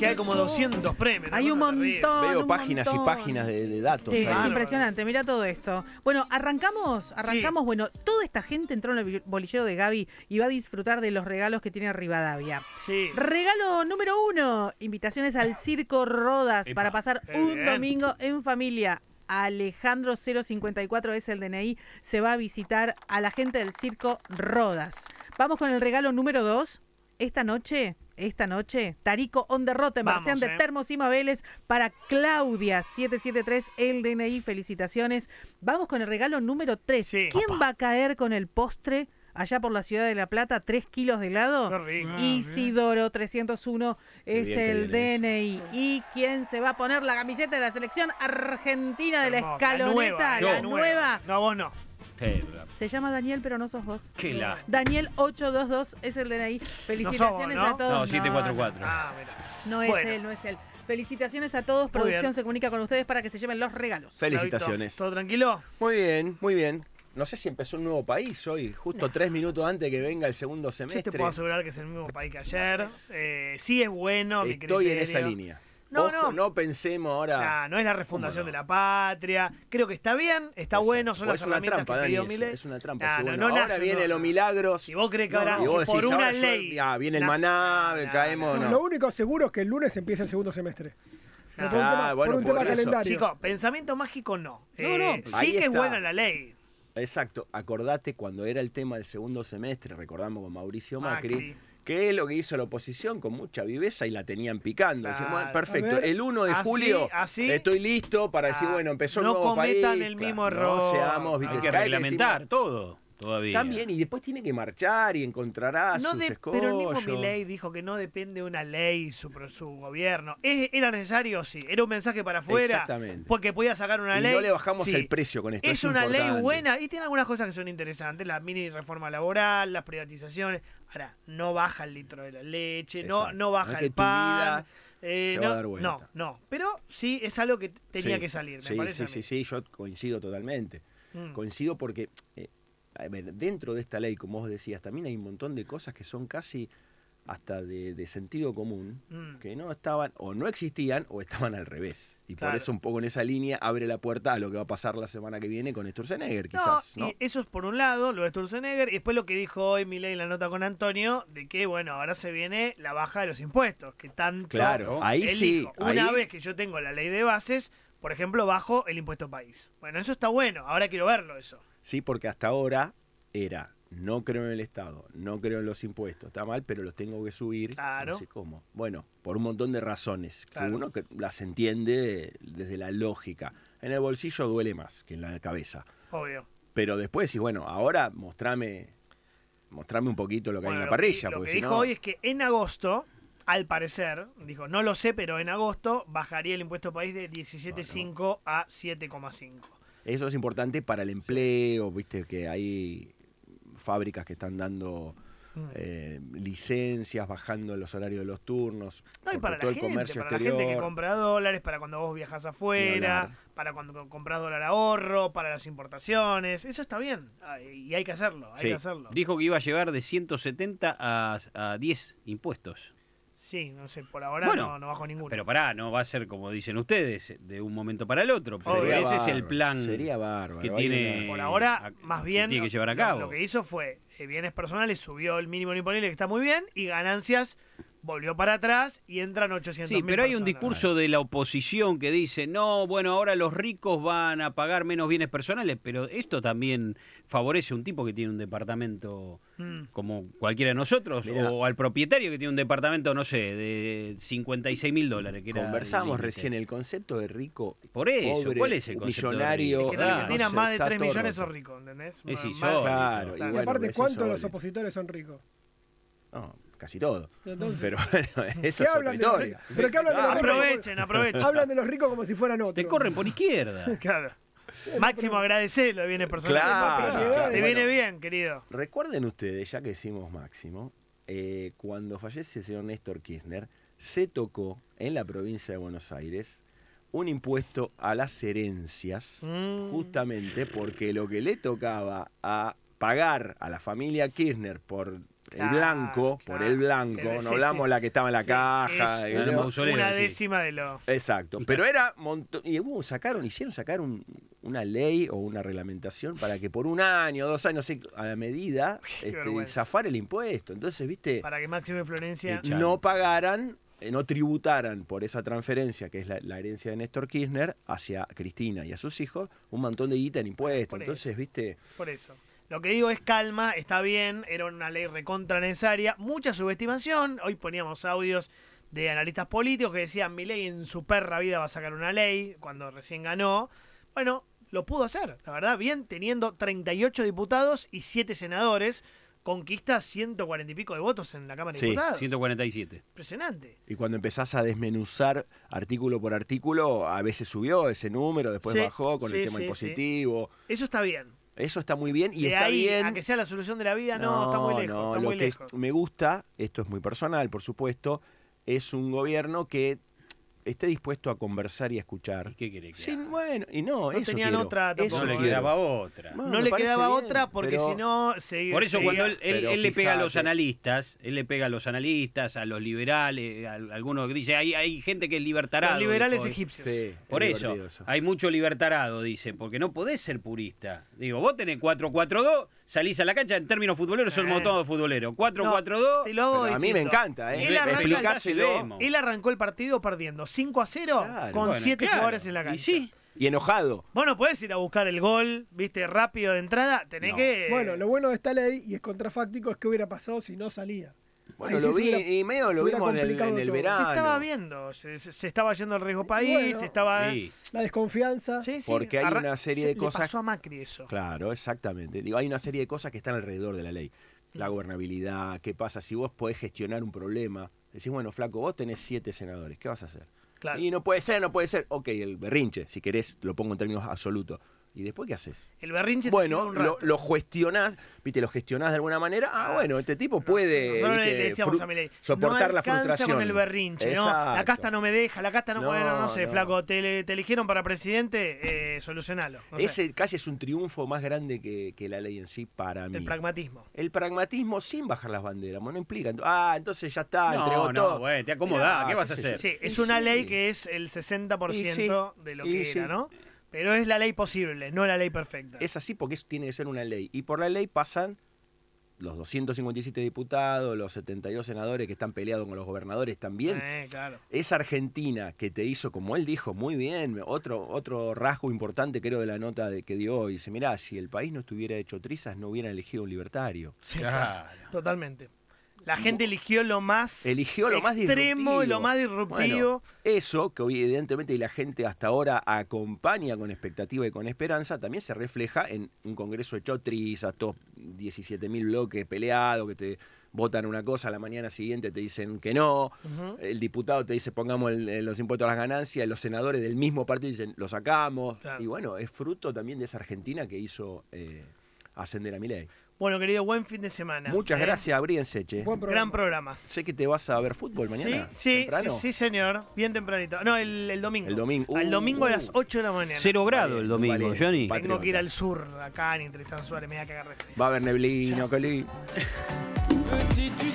que hay como 200 premios. Hay un montón. Veo páginas y páginas de, datos. Sí, es impresionante. Mira todo esto. Bueno, arrancamos. Arrancamos. Bueno, toda esta gente entró en el bolillero de Gaby y va a disfrutar de los regalos que tiene Rivadavia. Sí. Regalo número uno: invitaciones al Circo Rodas para pasar un domingo en familia. Alejandro 054 es el DNI. Se va a visitar a la gente del Circo Rodas. Vamos con el regalo número dos esta noche, esta noche, Tarico on the road, de eh. Termos y Mabeles para Claudia 773 el DNI, felicitaciones. Vamos con el regalo número 3. ¿Quién va a caer con el postre? allá por la ciudad de La Plata, 3 kilos de helado. Ah, Isidoro 301 es el DNI. ¿Y quién se va a poner la camiseta de la selección argentina de la escaloneta? La nueva. No, vos no. Se llama Daniel, pero no sos vos. Daniel 822 es el de ahí Felicitaciones a todos. No, 744. No, ah, no es él, no es él. Felicitaciones a todos. Producción se comunica con ustedes para que se lleven los regalos. Felicitaciones. ¿Todo tranquilo? Muy bien, muy bien. No sé si empezó un nuevo país hoy, justo tres minutos antes que venga el segundo semestre. te puedo asegurar que es el mismo país que ayer. Eh, sí es bueno. Estoy en esa línea. No, no. No pensemos ahora. no es la refundación de la patria. Creo que está bien, está bueno, son las herramientas que pidió Es una trampa. Nah, no, no, ahora vienen viene los milagros. Si vos crees que ahora por una ley. Ya, viene el maná, nah, caemos. Lo único seguro es que el lunes empieza el segundo semestre. Por un tema, ah, bueno, calendario. Chicos, pensamiento mágico no. no. Eh, sí que es buena la ley. Exacto, acordate cuando era el tema del segundo semestre, recordamos con Mauricio Macri que es lo que hizo la oposición con mucha viveza y la tenían picando. perfecto, el 1 de julio así, estoy listo para decir, ah, bueno, empezó no nuevo país. No cometan el mismo error. No seamos, Hay que reglamentar todo. También, y después tiene que marchar y encontrará no sus Pero el mismo dijo que no depende de una ley su, gobierno. era necesario, sí. Era un mensaje para afuera. Exactamente. Porque podía sacar una ley. No le bajamos el precio con esto. Es, una ley buena y tiene algunas cosas que son interesantes. La mini reforma laboral, las privatizaciones. Ahora, no baja el litro de la leche, no, no baja el pan. Eh, no, no, pero sí es algo que tenía que salir, sí, Sí, sí, sí, yo coincido totalmente. Mm. Coincido porque eh, dentro de esta ley, como vos decías, también hay un montón de cosas que son casi hasta de, sentido común, mm. que no estaban o no existían o estaban al revés. Y por eso un poco en esa línea abre la puerta a lo que va a pasar la semana que viene con Sturzenegger, quizás. eso es por un lado, lo de Sturzenegger, y después lo que dijo hoy ley en la nota con Antonio, de que bueno, ahora se viene la baja de los impuestos, que tanto... Claro, ahí sí. Una vez que yo tengo la ley de bases, por ejemplo, bajo el impuesto país. Bueno, eso está bueno, ahora quiero verlo eso. Sí, porque hasta ahora era, no creo en el Estado, no creo en los impuestos, está mal, pero los tengo que subir. Claro. No sé cómo. Bueno, por un montón de razones, que uno que las entiende desde la lógica. En el bolsillo duele más que en la cabeza. Obvio. Pero después, y bueno, ahora mostrame, mostrame un poquito lo que hay en la parrilla. Lo que, dijo hoy es que en agosto al parecer, dijo, no lo sé, pero en agosto bajaría el impuesto país de 17,5 a 7,5. Eso es importante para el empleo, viste que hay fábricas que están dando mm. eh, licencias, bajando los horarios de los turnos. No, y para la gente, gente que compra dólares, para cuando vos viajas afuera, para cuando compras dólar ahorro, para las importaciones. Eso está bien ah, y hay que hacerlo, hay que hacerlo. Dijo que iba a llegar de 170 a, a 10 impuestos. Sí, no sé, por ahora no, bajo ninguno. Pero pará, no va a ser como dicen ustedes, de un momento para el otro. ese es el plan que tiene. Por ahora, más bien. llevar a cabo. Lo, lo que hizo fue eh, bienes personales, subió el mínimo imponible, que está muy bien, y ganancias volvió para atrás y entran 800 Sí, pero hay un discurso de la oposición que dice, no, bueno, ahora los ricos van a pagar menos bienes personales, pero esto también favorece a un tipo que tiene un departamento mm. como cualquiera de nosotros, o al propietario que tiene un departamento, no sé, de 56 mil dólares. Que Conversamos recién el concepto de rico. Por eso, ¿cuál es el concepto? Millonario. que en Argentina más de 3 millones son ricos, ¿entendés? claro, y aparte, pues ¿cuántos de los opositores son ricos? No casi todo. pero bueno, eso es historia. hablan de los ah, aprovechen, ricos, aprovechen. Hablan de los ricos como si fueran otros. Te corren por izquierda. claro. Máximo agradecerlo, viene personal. Te viene bien, querido. Recuerden ustedes, ya que decimos Máximo, eh, cuando fallece el señor Néstor Kirchner, se tocó en la provincia de Buenos Aires un impuesto a las herencias, mm. justamente porque lo que le tocaba a pagar a la familia Kirchner por el blanco, por el blanco, no hablamos la que estaba en la caja. una décima de lo. Exacto. Pero era montón. Y sacaron, hicieron sacar un, una ley o una reglamentación para que por un año, dos años, a la medida, este, zafar el impuesto. Entonces, viste. Para que Máximo y Florencia. Eh, no pagaran eh, no tributaran por esa transferencia, que es la, herencia de Néstor Kirchner, hacia Cristina y a sus hijos, un montón de guita en impuestos. Entonces, viste. Por eso. Lo que digo es calma, está bien, era una ley recontra necesaria. Mucha subestimación. Hoy poníamos audios de analistas políticos que decían: mi ley en su perra vida va a sacar una ley cuando recién ganó. Bueno, lo pudo hacer, la verdad, bien, teniendo 38 diputados y 7 senadores conquista 140 y pico de votos en la Cámara de sí, 147. Impresionante. Y cuando empezás a desmenuzar artículo por artículo, a veces subió ese número, después bajó con el tema impositivo. Eso está bien. Eso está muy bien y está ahí, bien. A que sea la solución de la vida, no, está muy lejos. lo que me gusta, esto es muy personal, por supuesto, es un gobierno que esté dispuesto a conversar y a escuchar. qué quiere que sí, bueno, y no, no tenían otra le quedaba otra. no le quedaba otra porque si no se Por eso cuando él, le pega a los analistas, él le pega a los analistas, a los liberales, a, algunos que dice, hay, hay gente que es libertarado. Los liberales egipcios. por eso, hay mucho libertarado, dice, porque no podés ser purista. Digo, vos tenés 4-4-2, salís a la cancha en términos futboleros, son eh. de futbolero 4-4-2. a mí me encanta, ¿eh? él arrancó el partido perdiendo 5 a 0 con 7 jugadores en la cancha. Y enojado. Bueno, podés ir a buscar el gol, viste, rápido de entrada. Tenés que. Bueno, lo bueno de esta ley, y es contrafáctico, es que hubiera pasado si no salía. Bueno, lo vi, y medio lo vimos en el, verano. Se estaba viendo, se, estaba yendo el riesgo país, se estaba. La desconfianza. Porque hay una serie de cosas. pasó a Macri eso. Claro, exactamente. Digo, hay una serie de cosas que están alrededor de la ley. La mm. gobernabilidad, qué pasa si vos podés gestionar un problema. Decís, bueno, flaco, vos tenés siete senadores, ¿qué vas a hacer? Y no puede ser, no puede ser. Ok, el berrinche, si querés, lo pongo en términos absolutos. ¿Y después qué haces? El berrinche Bueno, te un Lo, lo, gestionás, viste, lo gestionás de alguna manera. Ah, ah. bueno, este tipo puede no, soportar la frustración. con el berrinche, La casta no me deja, la casta no, bueno, no sé, flaco, te, eligieron para presidente, eh, solucionalo. Ese casi es un triunfo más grande que, que, la ley en sí para mí. El pragmatismo. El pragmatismo sin bajar las banderas, no implica. Ah, entonces ya está, entregó todo. Bueno, te acomodás, ¿qué ah, vas a hacer? Sí, es una ley que es el 60% de lo que era, ¿no? Pero es la ley posible, no la ley perfecta. Es así porque eso tiene que ser una ley. Y por la ley pasan los 257 diputados, los 72 senadores que están peleados con los gobernadores también. Eh, Es Argentina que te hizo, como él dijo, muy bien, otro, otro rasgo importante creo de la nota de que dio hoy. Dice, mirá, si el país no estuviera hecho trizas, no hubiera elegido un libertario. claro. Totalmente. La gente eligió lo más eligió lo extremo y lo más disruptivo. eso, que hoy evidentemente y la gente hasta ahora acompaña con expectativa y con esperanza, también se refleja en un congreso hecho estos 17 mil bloques peleados, que te votan una cosa, a la mañana siguiente te dicen que no, el diputado te dice pongamos los impuestos a las ganancias, los senadores del mismo partido dicen lo sacamos. Y bueno, es fruto también de esa Argentina que hizo eh, ascender a mi ley. Bueno, querido, buen fin de semana. Muchas eh, gracias, abríense, che. Gran programa. Sé que te vas a ver fútbol mañana. Sí, sí, sí, señor. Bien tempranito. No, el, domingo. El domingo. Al domingo a uh. las 8 de la mañana. Cero grado el domingo, Johnny. Tengo que ir al sur, acá en Tristan Suárez, me que a Va a haber neblino, coli.